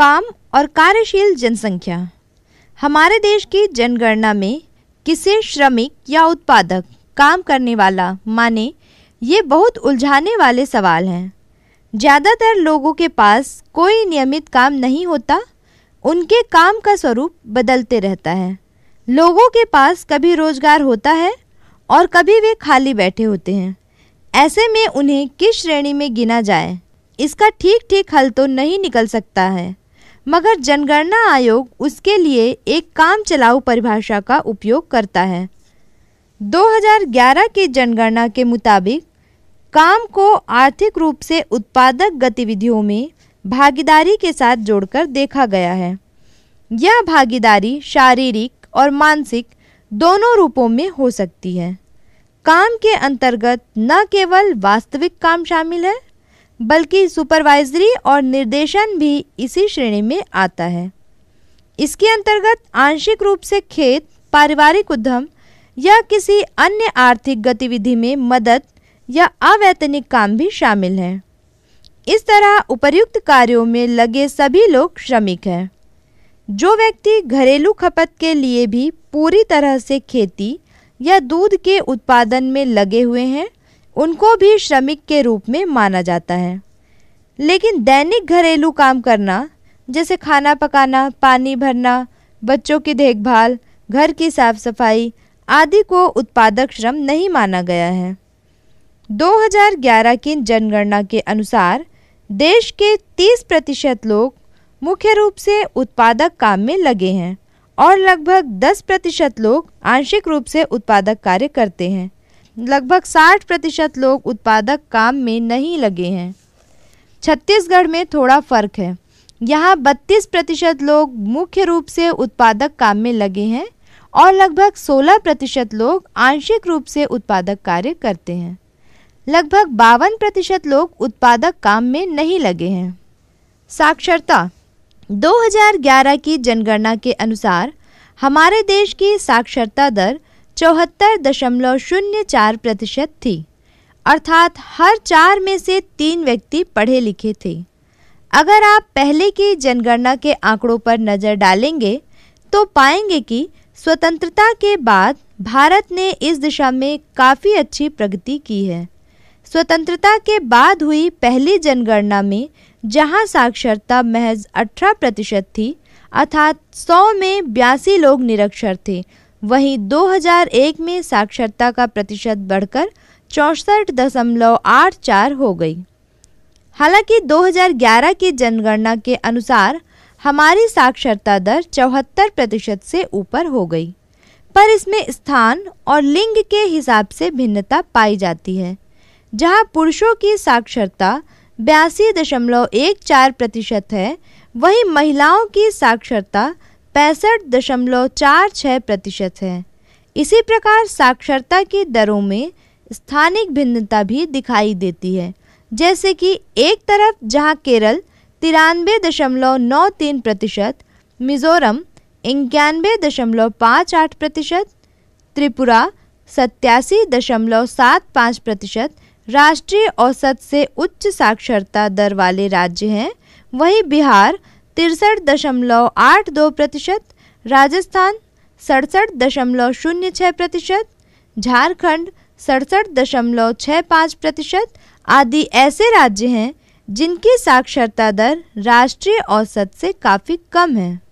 काम और कार्यशील जनसंख्या हमारे देश की जनगणना में किसे श्रमिक या उत्पादक काम करने वाला माने ये बहुत उलझाने वाले सवाल हैं ज़्यादातर लोगों के पास कोई नियमित काम नहीं होता उनके काम का स्वरूप बदलते रहता है लोगों के पास कभी रोजगार होता है और कभी वे खाली बैठे होते हैं ऐसे में उन्हें किस श्रेणी में गिना जाए इसका ठीक ठीक हल तो नहीं निकल सकता है मगर जनगणना आयोग उसके लिए एक काम चलाऊ परिभाषा का उपयोग करता है 2011 की जनगणना के मुताबिक काम को आर्थिक रूप से उत्पादक गतिविधियों में भागीदारी के साथ जोड़कर देखा गया है यह भागीदारी शारीरिक और मानसिक दोनों रूपों में हो सकती है काम के अंतर्गत न केवल वास्तविक काम शामिल है बल्कि सुपरवाइजरी और निर्देशन भी इसी श्रेणी में आता है इसके अंतर्गत आंशिक रूप से खेत पारिवारिक उद्यम या किसी अन्य आर्थिक गतिविधि में मदद या अवैतनिक काम भी शामिल हैं इस तरह उपयुक्त कार्यों में लगे सभी लोग श्रमिक हैं जो व्यक्ति घरेलू खपत के लिए भी पूरी तरह से खेती या दूध के उत्पादन में लगे हुए हैं उनको भी श्रमिक के रूप में माना जाता है लेकिन दैनिक घरेलू काम करना जैसे खाना पकाना पानी भरना बच्चों की देखभाल घर की साफ सफाई आदि को उत्पादक श्रम नहीं माना गया है 2011 की जनगणना के अनुसार देश के 30 प्रतिशत लोग मुख्य रूप से उत्पादक काम में लगे हैं और लगभग 10 प्रतिशत लोग आंशिक रूप से उत्पादक कार्य करते हैं लगभग 60 प्रतिशत लोग उत्पादक काम में नहीं लगे हैं छत्तीसगढ़ में थोड़ा फ़र्क है यहाँ 32 प्रतिशत लोग मुख्य रूप से उत्पादक काम में लगे हैं और लगभग 16 प्रतिशत लोग आंशिक रूप से उत्पादक कार्य करते हैं लगभग बावन प्रतिशत लोग उत्पादक काम में नहीं लगे हैं साक्षरता 2011 की जनगणना के अनुसार हमारे देश की साक्षरता दर चौहत्तर दशमलव शून्य चार प्रतिशत थी अर्थात हर चार में से तीन व्यक्ति पढ़े लिखे थे अगर आप पहले की जनगणना के आंकड़ों पर नज़र डालेंगे तो पाएंगे कि स्वतंत्रता के बाद भारत ने इस दिशा में काफ़ी अच्छी प्रगति की है स्वतंत्रता के बाद हुई पहली जनगणना में जहां साक्षरता महज 18 प्रतिशत थी अर्थात 100 में बयासी लोग निरक्षर थे वहीं 2001 में साक्षरता का प्रतिशत बढ़कर चौंसठ दशमलव आठ चार हो गई हालांकि 2011 की जनगणना के अनुसार हमारी साक्षरता दर चौहत्तर प्रतिशत से ऊपर हो गई पर इसमें स्थान और लिंग के हिसाब से भिन्नता पाई जाती है जहां पुरुषों की साक्षरता बयासी दशमलव एक चार प्रतिशत है वहीं महिलाओं की साक्षरता पैंसठ दशमलव चार छः प्रतिशत है इसी प्रकार साक्षरता की दरों में स्थानिक भिन्नता भी दिखाई देती है जैसे कि एक तरफ जहां केरल तिरानवे दशमलव नौ तीन प्रतिशत मिज़ोरम इक्यानवे दशमलव पाँच आठ प्रतिशत त्रिपुरा सत्यासी दशमलव सात पाँच प्रतिशत राष्ट्रीय औसत से उच्च साक्षरता दर वाले राज्य हैं वहीं बिहार तिरसठ दशमलव आठ दो प्रतिशत राजस्थान सड़सठ दशमलव शून्य छः प्रतिशत झारखंड सड़सठ दशमलव छः पाँच प्रतिशत आदि ऐसे राज्य हैं जिनकी साक्षरता दर राष्ट्रीय औसत से काफ़ी कम है